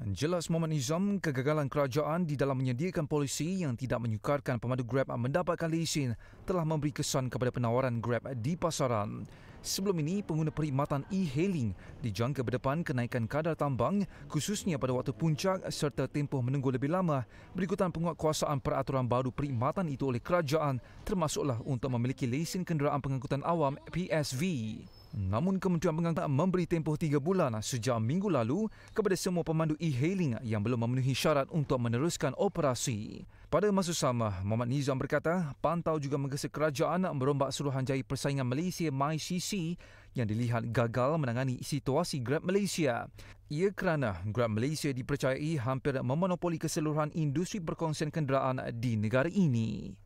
Jelas momen Nizam, kegagalan kerajaan di dalam menyediakan polisi yang tidak menyukarkan pemandu Grab mendapatkan lesen telah memberi kesan kepada penawaran Grab di pasaran. Sebelum ini, pengguna perkhidmatan e-hailing dijangka berdepan kenaikan kadar tambang khususnya pada waktu puncak serta tempoh menunggu lebih lama berikutan penguatkuasaan peraturan baru perkhidmatan itu oleh kerajaan termasuklah untuk memiliki lesen kenderaan pengangkutan awam PSV. Namun Kementerian Pengangkutan memberi tempoh tiga bulan sejak minggu lalu kepada semua pemandu e-hailing yang belum memenuhi syarat untuk meneruskan operasi. Pada masa sama, Muhammad Nizam berkata, pantau juga menggesa kerajaan merombak suruhanjaya persaingan Malaysia MyCC yang dilihat gagal menangani situasi Grab Malaysia. Ia kerana Grab Malaysia dipercayai hampir memonopoli keseluruhan industri perkongsian kenderaan di negara ini.